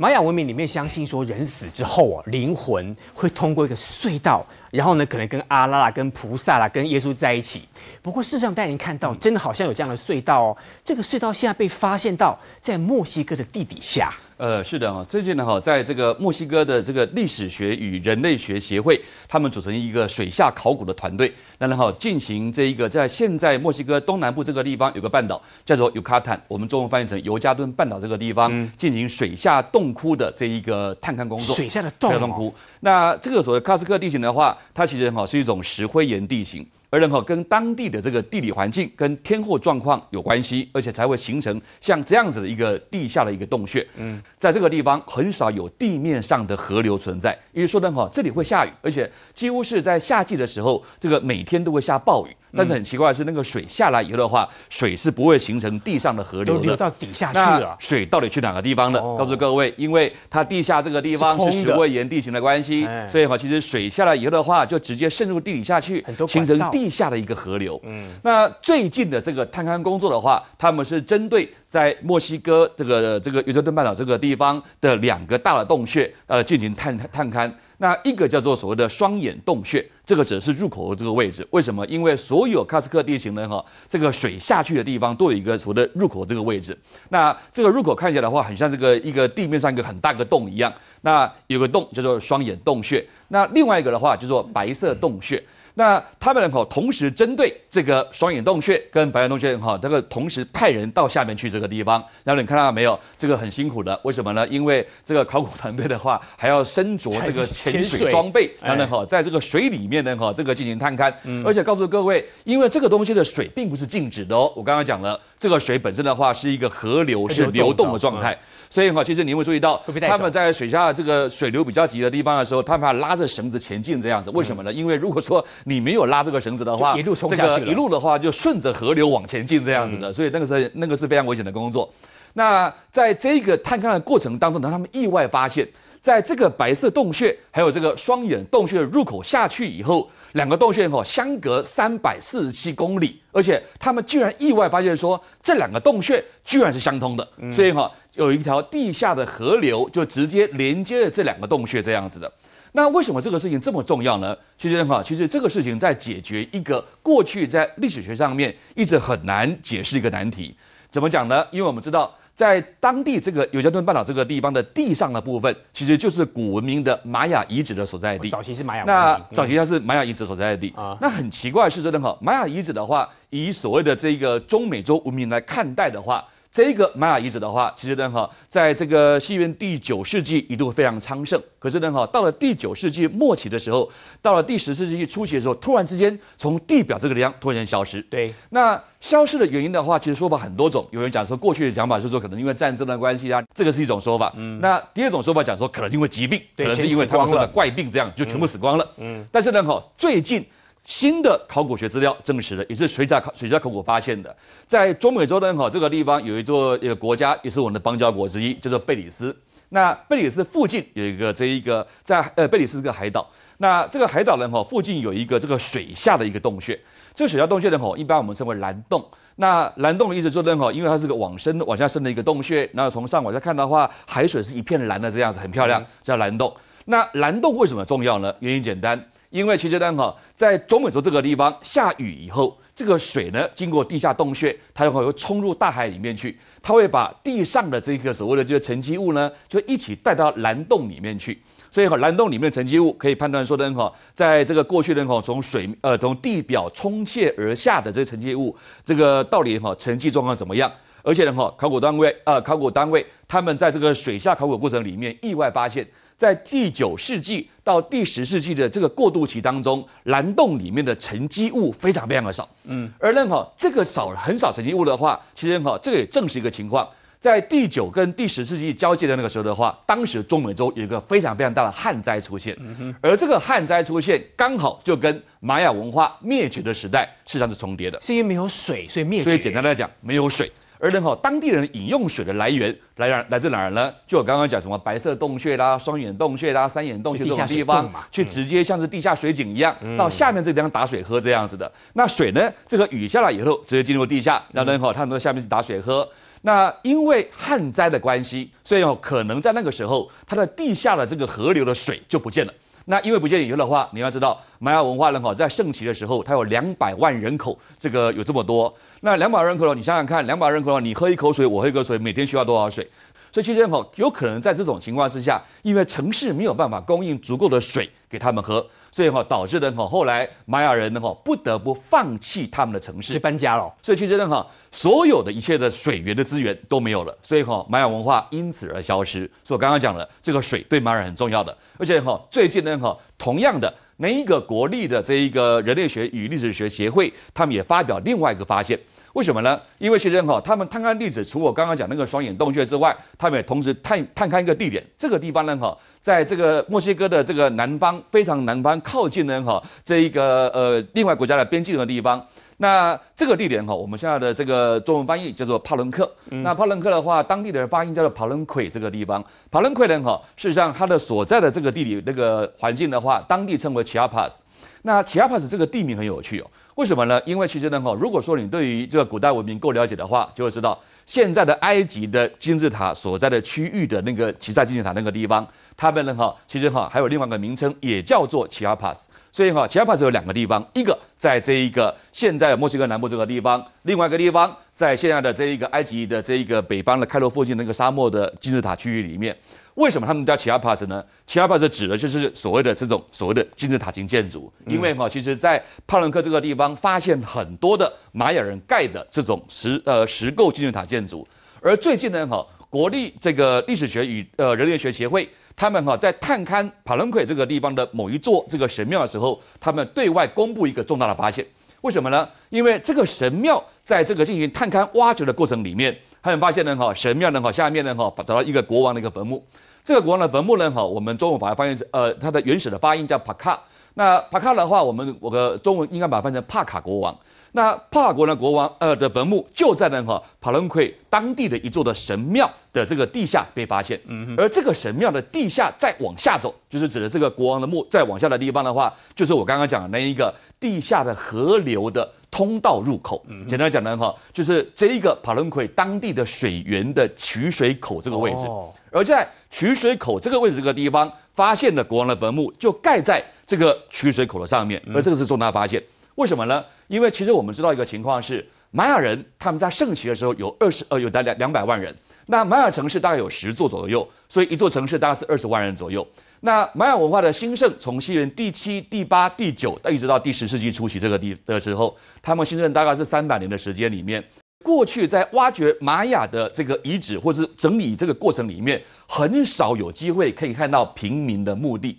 Speaker 4: 玛雅文明里面相信说，人死之
Speaker 1: 后啊，灵魂会通过一个隧道，然后呢，可能跟阿拉啦、跟菩萨啦、跟耶稣在一起。不过，事实上，大家看到真的好像有这样的隧道哦。这个隧道现在被发现到在墨西哥的地底下。
Speaker 5: 呃，是的哈，最近呢，哈，在这个墨西哥的这个历史学与人类学协会，他们组成一个水下考古的团队，那然后进行这一个在现在墨西哥东南部这个地方有个半岛叫做尤卡坦，我们中文翻译成尤加敦半岛这个地方进行水下洞窟的这一个探勘工作，水下的洞洞窟。那这个所谓喀斯克地形的话，它其实哈是一种石灰岩地形。而人口跟当地的这个地理环境、跟天候状况有关系，而且才会形成像这样子的一个地下的一个洞穴。嗯，在这个地方很少有地面上的河流存在，也就是说呢，哈，这里会下雨，而且几乎是在夏季的时候，这个每天都会下暴雨。但是很奇怪的是，那个水下来以后的话，水是不会形成地上的河流的，流到底
Speaker 1: 下去了。
Speaker 5: 水到底去哪个地方了？告诉各位，因为它地下这个地方是石灰岩地形的关系，所以话其实水下来以后的话，就直接渗入地底下去，形成地下的一个河流。嗯，那最近的这个探勘工作的话，他们是针对在墨西哥这个这个尤卡顿半岛这个地方的两个大的洞穴，呃，进行探探勘。那一个叫做所谓的双眼洞穴，这个只是入口这个位置，为什么？因为所有喀斯特地形呢，哈，这个水下去的地方都有一个所谓的入口这个位置。那这个入口看起来的话，很像这个一个地面上一个很大个洞一样。那有个洞叫做双眼洞穴。那另外一个的话叫做白色洞穴。那他们呢？哈，同时针对这个双眼洞穴跟白眼洞穴，哈，这个同时派人到下面去这个地方。然后你看到没有？这个很辛苦的，为什么呢？因为这个考古团队的话，还要身着这个潜水装备，然后呢，哈，在这个水里面呢，哈，这个进行探勘。而且告诉各位，因为这个东西的水并不是静止的哦。我刚刚讲了，这个水本身的话是一个河流，是流动的状态。所以哈，其实你会注意到，他们在水下这个水流比较急的地方的时候，他们要拉着绳子前进这样子。为什么呢？因为如果说你没有拉这个绳子的话，一路冲下去一路的话，就顺着河流往前进这样子的。所以那个时候，那个是非常危险的工作。那在这个探勘的过程当中呢，他们意外发现，在这个白色洞穴还有这个双眼洞穴的入口下去以后，两个洞穴哈相隔三百四十七公里，而且他们居然意外发现说，这两个洞穴居然是相通的。所以哈，有一条地下的河流就直接连接了这两个洞穴这样子的。那为什么这个事情这么重要呢？其实哈，其实这个事情在解决一个过去在历史学上面一直很难解释一个难题。怎么讲呢？因为我们知道，在当地这个尤加顿半岛这个地方的地上的部分，其实就是古文明的玛雅遗址的所在地。早期是玛雅，那早期它是玛雅遗址所在地啊。那很奇怪是真的哈，玛雅遗址的话，以所谓的这个中美洲文明来看待的话。这个玛雅遗址的话，其实呢哈，在这个西元第九世纪一度非常昌盛，可是呢哈，到了第九世纪末期的时候，到了第十世纪初期的时候，突然之间从地表这个地方突然消失。对，那消失的原因的话，其实说法很多种。有人讲说，过去的讲法是说，可能因为战争的关系啊，这个是一种说法。嗯。那第二种说法讲说，可能因为疾病，可能是因为他们生的怪病，这样就全部死光了。嗯。但是呢哈，最近。新的考古学资料证实的，也是水下考水下考古发现的，在中美洲的哈这个地方有一座一个国家，也是我们的邦交国之一，叫做贝里斯。那贝里斯附近有一个这一个在呃贝里斯这个海岛，那这个海岛呢，哈附近有一个这个水下的一个洞穴，这个水下洞穴呢哈一般我们称为蓝洞。那蓝洞的意思的很哈，因为它是个往深往下深的一个洞穴，那从上往下看的话，海水是一片蓝的这样子，很漂亮，叫蓝洞。那蓝洞为什么重要呢？原因简单。因为其实呢哈，在中美洲这个地方下雨以后，这个水呢经过地下洞穴，它就会冲入大海里面去，它会把地上的这个所谓的这个沉积物呢，就一起带到蓝洞里面去。所以哈，蓝洞里面的沉积物可以判断说呢哈，在这个过去的哈从水呃从地表冲泻而下的这沉积物，这个到底哈沉积状况怎么样？而且呢哈，考古单位啊考古单位他们在这个水下考古过程里面意外发现。在第九世纪到第十世纪的这个过渡期当中，蓝洞里面的沉积物非常非常的少。嗯，而那么这个少很少沉积物的话，其实哈这个也正是一个情况，在第九跟第十世纪交界的那个时候的话，当时中美洲有一个非常非常大的旱灾出现。嗯哼，而这个旱灾出现刚好就跟玛雅文化灭绝的时代实际上是重叠的。是因为没有水，所以灭绝。所以简单来讲，没有水。而然后，当地人饮用水的来源来源来自哪儿呢？就我刚刚讲什么白色洞穴啦、双眼洞穴啦、三眼洞穴这种地方，去直接像是地下水井一样，到下面这个地方打水喝这样子的。那水呢？这个雨下来以后，直接进入地下，然后然后他们在下面去打水喝。那因为旱灾的关系，所以可能在那个时候，它的地下的这个河流的水就不见了。那因为不见以后的话，你要知道，玛雅文化人口在盛期的时候，它有两百万人口，这个有这么多。那两百人口你想想看，两百人口你喝一口水，我喝一口水，每天需要多少水？所以其实哈，有可能在这种情况之下，因为城市没有办法供应足够的水给他们喝，所以哈，导致人口后来玛雅人呢哈不得不放弃他们的城市，搬家了。所以其实呢哈，所有的一切的水源的资源都没有了，所以哈，玛雅文化因此而消失。所以我刚刚讲了，这个水对玛雅人很重要的，而且哈，最近呢哈，同样的。每一个国立的这一个人类学与历史学协会，他们也发表另外一个发现，为什么呢？因为其实哈，他们探勘历史，除我刚刚讲那个双眼洞穴之外，他们也同时探探勘一个地点，这个地方呢哈，在这个墨西哥的这个南方，非常南方，靠近呢哈这一个呃另外国家的边境的地方。那这个地点哈，我们现在的这个中文翻译叫做帕伦克。那帕伦克的话，当地的人发音叫做帕伦奎。这个地方，帕伦奎人哈，事实上他的所在的这个地理那个环境的话，当地称为奇亚帕斯。那奇亚帕斯这个地名很有趣哦，为什么呢？因为其实呢哈，如果说你对于这个古代文明够了解的话，就会知道现在的埃及的金字塔所在的区域的那个奇座金字塔那个地方，他们人哈其实哈还有另外一个名称，也叫做奇亚帕斯。所以哈，奇亚帕斯有两个地方，一个在这一个现在墨西哥南部这个地方，另外一个地方在现在的这一个埃及的这一个北方的开罗附近那个沙漠的金字塔区域里面。为什么他们叫奇亚帕斯呢？奇亚帕斯指的就是所谓的这种所谓的金字塔型建筑，因为哈，其实，在帕伦克这个地方发现很多的玛雅人盖的这种石呃石构金字塔建筑，而最近呢哈，国立这个历史学与呃人类学协会。他们哈在探勘帕伦奎这个地方的某一座这个神庙的时候，他们对外公布一个重大的发现。为什么呢？因为这个神庙在这个进行探勘挖掘的过程里面，他们发现呢哈神庙呢哈下面呢哈找到一个国王的一个坟墓。这个国王的坟墓呢哈，我们中文把它翻译成呃，它的原始的发音叫帕卡。那帕卡的话，我们我的中文应该把它翻成帕卡国王。那帕国的国王呃的坟墓就在那哈帕伦奎当地的一座的神庙的这个地下被发现，嗯，而这个神庙的地下再往下走，就是指的这个国王的墓再往下的地方的话，就是我刚刚讲的那一个地下的河流的通道入口，简单讲呢哈，就是这一个帕伦奎当地的水源的取水口这个位置，而在取水口这个位置这个地方发现的国王的坟墓就盖在这个取水口的上面，而这个是重大发现，为什么呢？因为其实我们知道一个情况是，玛雅人他们在盛期的时候有二十呃有大两两百万人，那玛雅城市大概有十座左右，所以一座城市大概是二十万人左右。那玛雅文化的兴盛从西元第七、第八、第九一直到第十世纪初期这个地的时候，他们兴盛大概是三百年的时间里面。过去在挖掘玛雅的这个遗址或是整理这个过程里面，很少有机会可以看到平民的墓地，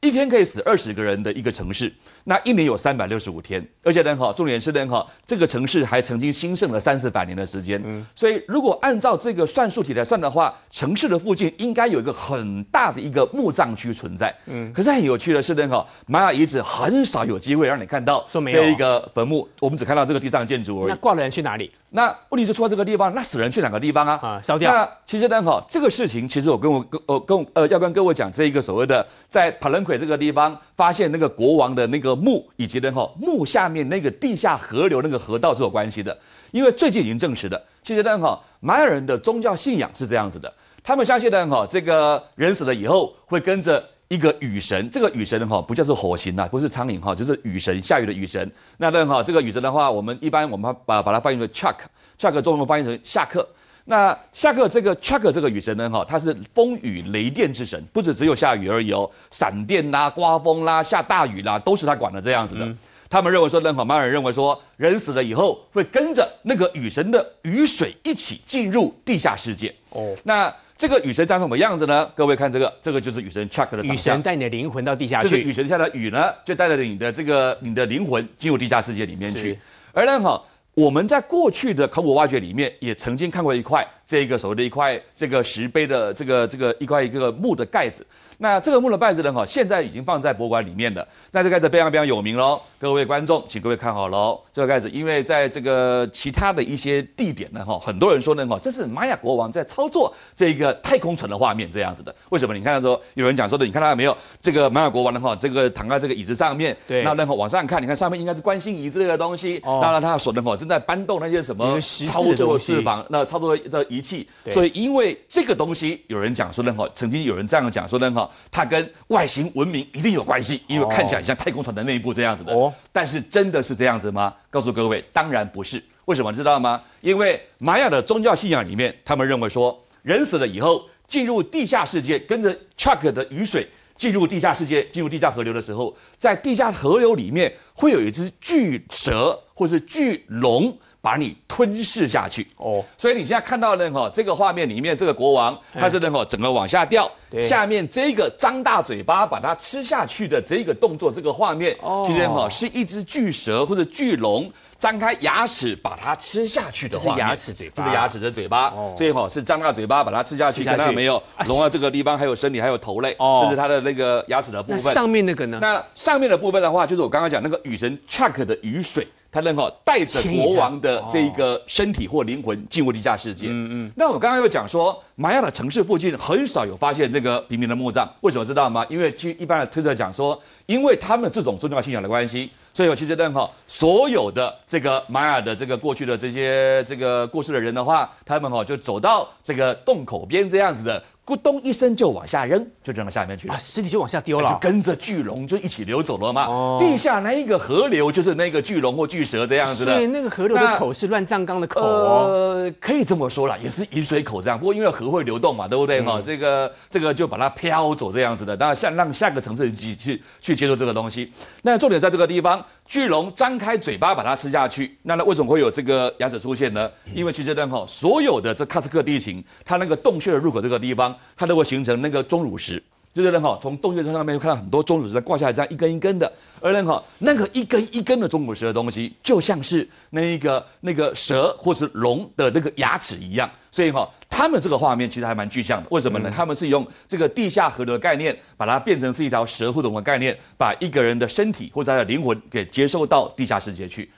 Speaker 5: 一天可以死二十个人的一个城市。那一年有三百六十五天，而且呢，哈，重点是呢，哈，这个城市还曾经兴盛了三四百年的时间。嗯，所以如果按照这个算术题来算的话，城市的附近应该有一个很大的一个墓葬区存在。嗯，可是很有趣的是，呢，哈，玛雅遗址很少有机会让你看到这一个坟墓，我们只看到这个地上建筑而已。那挂的人去哪里？那问题就出在这个地方，那死人去哪个地方啊？烧掉？那其实呢，哈，这个事情其实我跟我跟呃跟呃要跟各位讲这一个所谓的在帕伦奎这个地方。发现那个国王的那个墓，以及呢哈墓下面那个地下河流那个河道是有关系的，因为最近已经证实了。其实呢哈玛雅人的宗教信仰是这样子的，他们相信呢哈这个人死了以后会跟着一个雨神，这个雨神呢哈不叫做火星呐，不是苍蝇哈，就是雨神下雨的雨神。那呢哈这个雨神的话，我们一般我们把把它翻译成 chuck，chuck 中文翻译成下课。那下个这个 Chuck 这个雨神呢？哈，他是风雨雷电之神，不止只有下雨而已哦，闪电啦、刮风啦、下大雨啦，都是他管的这样子的。他们认为说，人好，蛮认为说，人死了以后会跟着那个雨神的雨水一起进入地下世界。哦，那这个雨神长什么样子呢？各位看这个，这个就是雨神 Chuck 的。雨神带
Speaker 1: 你的灵魂到地
Speaker 5: 下去。雨神下的雨呢，就带着你的这个你的灵魂进入地下世界里面去。而呢，哈。我们在过去的考古挖掘里面，也曾经看过一块这个所谓的一块这个石碑的这个这个一块一个木的盖子。那这个木勒拜之人哈，现在已经放在博物馆里面的，那这盖子非常非常有名喽。各位观众，请各位看好喽。这个盖子，因为在这个其他的一些地点呢哈，很多人说呢哈，这是玛雅国王在操作这个太空船的画面这样子的。为什么？你看到说，有人讲说的，你看到没有？这个玛雅国王的话，这个躺在这个椅子上面，对，那然后往上看，你看上面应该是观星仪之类的东西。那那他说的哈，正在搬动那些什么操作翅膀，那操作的仪器。所以因为这个东西，有人讲说呢，哈，曾经有人这样讲说呢，哈。它跟外形文明一定有关系，因为看起来像太空船的内部这样子的。但是真的是这样子吗？告诉各位，当然不是。为什么知道吗？因为玛雅的宗教信仰里面，他们认为说，人死了以后进入地下世界，跟着 c h u c k 的雨水进入地下世界，进入地下河流的时候，在地下河流里面会有一只巨蛇或是巨龙。把你吞噬下去哦，所以你现在看到的哈，这个画面里面这个国王他是呢，哈，整个往下掉，下面这个张大嘴巴把它吃下去的这个动作，这个画面哦，其实哈是一只巨蛇或者巨龙张开牙齿把它吃下去的，话，是牙齿嘴巴，这是牙齿的嘴巴，所以哈是张大嘴巴把它吃下去，没有龙啊，这个地方还有身体，还有头哦、这是它的那个牙齿的部分。上面那个呢？那上面的部分的话，就是我刚刚讲那个雨神 Chuck 的雨水。他认为带着国王的这个身体或灵魂进入地下世界。嗯嗯。那我刚刚又讲说，玛雅的城市附近很少有发现这个平民的墓葬，为什么知道吗？因为据一般的推测讲说，因为他们这种宗教信仰的关系，所以我其实认为哈，所有的这个玛雅的这个过去的这些这个过世的人的话，他们哈就走到这个洞口边这样子的。咕咚一声就往下扔，就扔到下
Speaker 1: 面去了，尸体就往下丢
Speaker 5: 了，就跟着巨龙就一起流走了嘛。哦，地下那一个河流就是那个巨龙或巨蛇这样子的，所以那
Speaker 1: 个河流的口是乱葬岗的口哦，可以这么说了，也是引水口
Speaker 5: 这样。不过因为河会流动嘛，对不对哈？这个这个就把它飘走这样子的，那下让下个城市去去去接受这个东西。那重点在这个地方。巨龙张开嘴巴把它吃下去，那它为什么会有这个牙齿出现呢？因为其实呢，哈，所有的这喀斯克地形，它那个洞穴的入口这个地方，它都会形成那个钟乳石。就是那哈，从洞穴上面看到很多钟乳石挂下来，这样一根一根的。而那哈，那个一根一根的钟乳石的东西，就像是那一个那个蛇或是龙的那个牙齿一样。所以哈，他们这个画面其实还蛮具象的。为什么呢？他们是用这个地下河流的概念，把它变成是一条蛇或龙的概念，把一个人的身体或者他的灵魂给接受到地下世界去。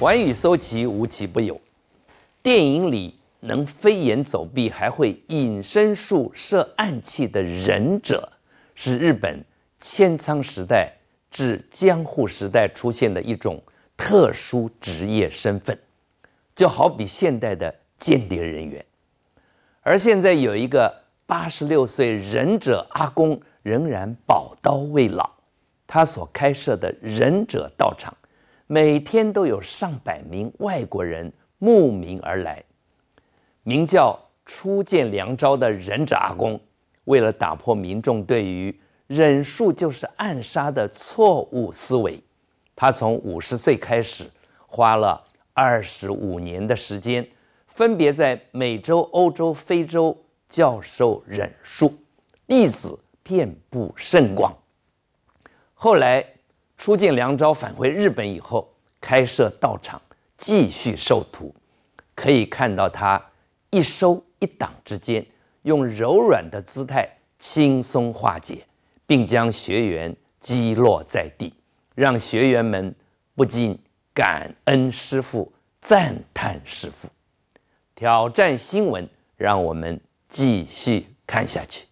Speaker 6: 寰宇收集，无奇不有。电影里能飞檐走壁，还会隐身术、设暗器的忍者，是日本千仓时代至江户时代出现的一种特殊职业身份，就好比现代的间谍人员。而现在有一个八十六岁忍者阿公，仍然宝刀未老，他所开设的忍者道场，每天都有上百名外国人。慕名而来，名叫初见良昭的忍者阿公，为了打破民众对于忍术就是暗杀的错误思维，他从五十岁开始，花了二十五年的时间，分别在美洲、欧洲、非洲教授忍术，弟子遍布甚广。后来，初见良昭返回日本以后，开设道场。继续授徒，可以看到他一收一挡之间，用柔软的姿态轻松化解，并将学员击落在地，让学员们不禁感恩师父、赞叹师父。挑战新闻，让我们继续看下去。